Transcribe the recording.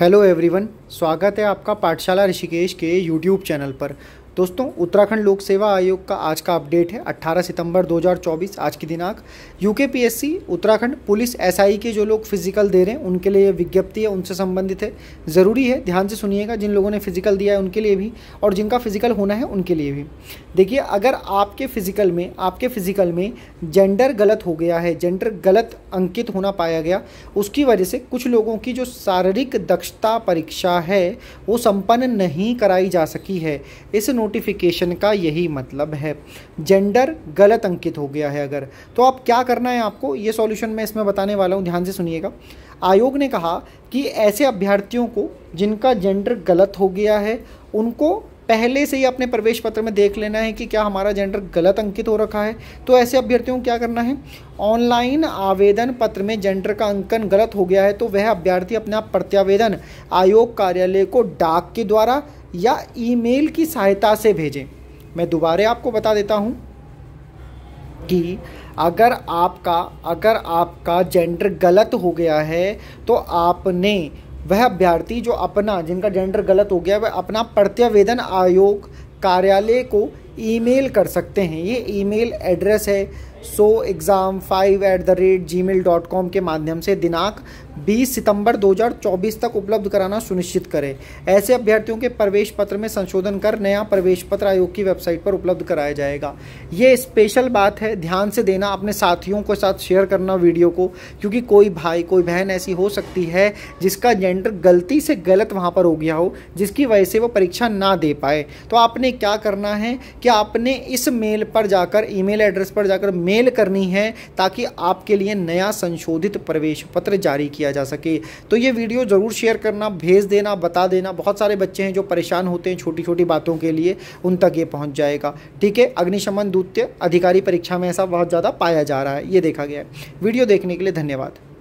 hello everyone स्वागत है आपका पाठशाला ऋषिकेश के यूट्यूब चैनल पर दोस्तों उत्तराखंड लोक सेवा आयोग का आज का अपडेट है 18 सितंबर 2024 आज की दिनांक UK PSC Uttarakhand police SI के जो लोग फिजिकल दे रहे हैं उनके लिए विज्ञप्ति है उनसे संबंधित है ज़रूरी है ध्यान से सुनिएगा जिन लोगों ने फिजिकल दिया है उनके लिए भी और जिनका फिजिकल होना है उनके लिए भी देखिए अगर आपके फिजिकल में आपके फिजिकल में जेंडर गलत हो गया है जेंडर गलत अंकित होना पाया गया उसकी वजह से कुछ लोगों की जो शारीरिक दक्षता परीक्षा है वो संपन्न नहीं कराई जा सकी है इस नोट नोटिफिकेशन का यही मतलब है जेंडर गलत अंकित हो गया है अगर तो आप क्या करना है आपको ये सॉल्यूशन मैं इसमें बताने वाला हूँ ध्यान से सुनिएगा आयोग ने कहा कि ऐसे अभ्यर्थियों को जिनका जेंडर गलत हो गया है उनको पहले से ही अपने प्रवेश पत्र में देख लेना है कि क्या हमारा जेंडर गलत अंकित हो रखा है तो ऐसे अभ्यर्थियों को क्या करना है ऑनलाइन आवेदन पत्र में जेंडर का अंकन गलत हो गया है तो वह अभ्यर्थी अपना प्रत्यावेदन आयोग कार्यालय को डाक के द्वारा या ईमेल की सहायता से भेजें मैं दोबारे आपको बता देता हूँ कि अगर आपका अगर आपका जेंडर गलत हो गया है तो आपने वह अभ्यर्थी जो अपना जिनका जेंडर गलत हो गया वह अपना प्रत्यावेदन आयोग कार्यालय को ईमेल कर सकते हैं ये ईमेल एड्रेस है so exam five at the rate G mail dot com के माध्यम से दिनांक 20 सितंबर 2024 तक उपलब्ध कराना सुनिश्चित करें ऐसे अभ्यर्थियों के प्रवेश पत्र में संशोधन कर नया प्रवेश पत्र आयोग की वेबसाइट पर उपलब्ध कराया जाएगा ये स्पेशल बात है ध्यान से देना अपने साथियों के साथ शेयर करना वीडियो को क्योंकि कोई भाई कोई बहन ऐसी हो सकती है जिसका जेंडर गलती से गलत वहाँ पर हो गया हो जिसकी वजह से वो परीक्षा ना दे पाए तो आपने क्या करना है कि कि आपने इस मेल पर जाकर ईमेल एड्रेस पर जाकर मेल करनी है ताकि आपके लिए नया संशोधित प्रवेश पत्र जारी किया जा सके तो ये वीडियो ज़रूर शेयर करना भेज देना बता देना बहुत सारे बच्चे हैं जो परेशान होते हैं छोटी छोटी बातों के लिए उन तक ये पहुँच जाएगा ठीक है अग्निशमन द्वितीय अधिकारी परीक्षा में ऐसा बहुत ज़्यादा पाया जा रहा है ये देखा गया है वीडियो देखने के लिए धन्यवाद